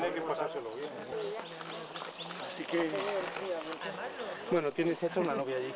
bueno que pasárselo bien. Así que... Bueno, tienes hecha una novia allí.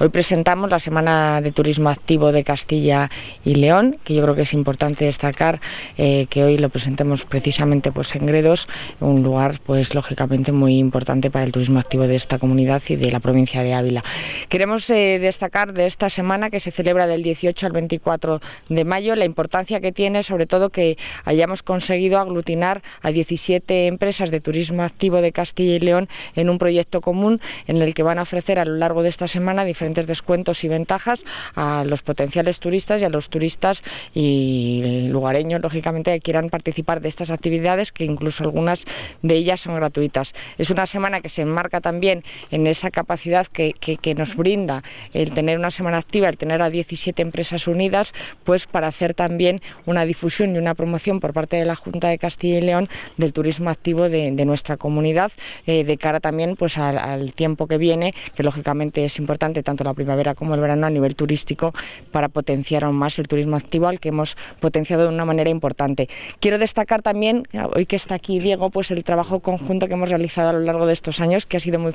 Hoy presentamos la Semana de Turismo Activo de Castilla y León, que yo creo que es importante destacar eh, que hoy lo presentemos precisamente pues, en Gredos, un lugar pues lógicamente muy importante para el turismo activo de esta comunidad y de la provincia de Ávila. Queremos eh, destacar de esta semana que se celebra del 18 al 24 de mayo la importancia que tiene, sobre todo que hayamos conseguido aglutinar a 17 empresas de turismo activo de Castilla y León en un proyecto común en el que van a ofrecer a lo largo de esta semana diferentes descuentos y ventajas a los potenciales turistas y a los turistas y lugareños, lógicamente, que quieran participar de estas actividades, que incluso algunas de ellas son gratuitas. Es una semana que se enmarca también en esa capacidad que, nos brinda el tener una semana activa, el tener a 17 empresas unidas, pues para hacer también una difusión y una promoción por parte de la Junta de Castilla y León del turismo activo de, nuestra comunidad, eh, de cara también pues al, al tiempo que viene, que lógicamente es importante tanto tanto la primavera como el verano a nivel turístico para potenciar aún más el turismo activo al que hemos potenciado de una manera importante. Quiero destacar también, hoy que está aquí Diego, pues el trabajo conjunto que hemos realizado a lo largo de estos años, que ha sido muy,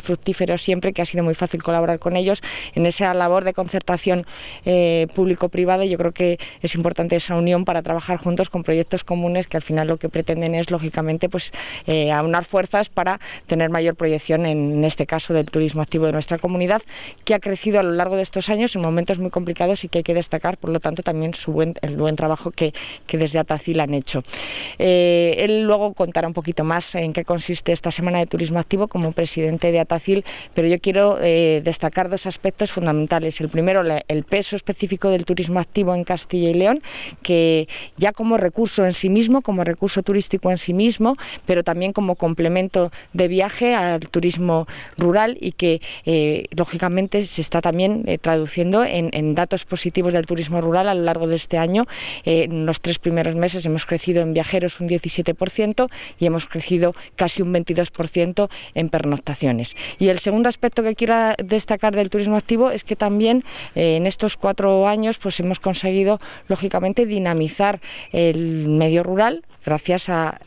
fructífero siempre, que ha sido muy fácil colaborar con ellos en esa labor de concertación eh, público-privada. Yo creo que es importante esa unión para trabajar juntos con proyectos comunes que al final lo que pretenden es, lógicamente, pues eh, aunar fuerzas para tener mayor proyección en este caso del turismo activo de nuestra comunidad que ha crecido a lo largo de estos años en momentos muy complicados y que hay que destacar, por lo tanto, también su buen, el buen trabajo que, desde Atacil han hecho. Eh, él luego contará un poquito más en qué consiste esta Semana de Turismo Activo como presidente de Atacil, pero yo quiero eh, destacar dos aspectos fundamentales. El primero, el peso específico del turismo activo en Castilla y León, que ya como recurso en sí mismo, como recurso turístico en sí mismo, pero también como complemento de viaje al turismo rural y que, eh, lógicamente, se está también eh, traduciendo en, datos positivos del turismo rural a lo largo de este año. Eh, en los tres primeros meses hemos crecido en viajeros un 17% y hemos crecido casi un 22% en pernoctaciones. Y el segundo aspecto que quiero destacar del turismo activo es que también eh, en estos cuatro años pues hemos conseguido lógicamente dinamizar el medio rural gracias al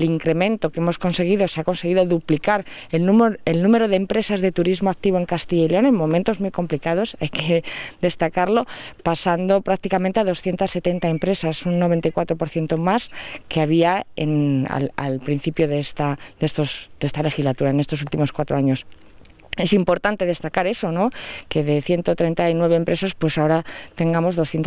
incremento que hemos conseguido, se ha conseguido duplicar el número, el número de empresas de turismo activo en Castilla y León en momentos muy complicados, hay que destacarlo, pasando prácticamente a 270 empresas, un 94% más que había en, al, principio de esta, de, estos, de esta legislatura, en estos últimos cuatro años es importante destacar eso, ¿no? que de 139 empresas, pues ahora tengamos 200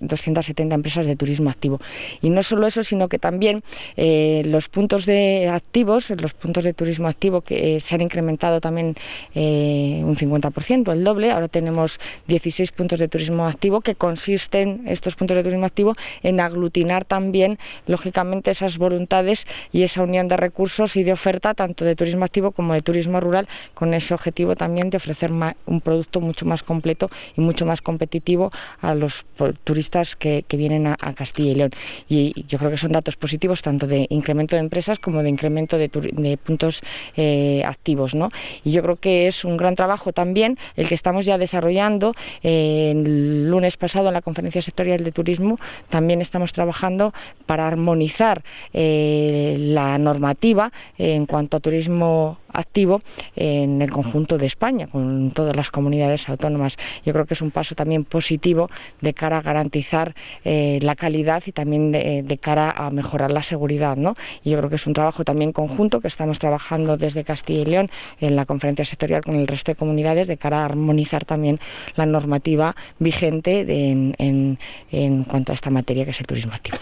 270 empresas de turismo activo. Y no solo eso, sino que también eh, los puntos de activos, los puntos de turismo activo que eh, se han incrementado también eh, un 50%, el doble. Ahora tenemos 16 puntos de turismo activo que consisten, estos puntos de turismo activo, en aglutinar también, lógicamente, esas voluntades y esa unión de recursos y de oferta, tanto de turismo activo como de turismo rural, con ese objetivo también de ofrecer un producto mucho más completo y mucho más competitivo a los turistas que, vienen a, Castilla y León. Y yo creo que son datos positivos tanto de incremento de empresas como de incremento de, puntos eh, activos. ¿no? Y yo creo que es un gran trabajo también el que estamos ya desarrollando. Eh, el lunes pasado en la conferencia sectorial de turismo también estamos trabajando para armonizar eh, la normativa en cuanto a turismo activo en el conjunto de España, con todas las comunidades autónomas. Yo creo que es un paso también positivo de cara a garantizar eh, la calidad y también eh, de, cara a mejorar la seguridad. ¿no? Y yo creo que es un trabajo también conjunto que estamos trabajando desde Castilla y León en la conferencia sectorial con el resto de comunidades de cara a armonizar también la normativa vigente en, en, cuanto a esta materia que es el turismo activo.